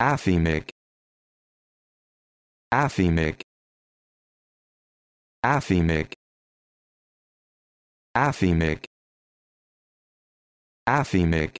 Anthemic Anthemic Anthemic Anthemic Anthemic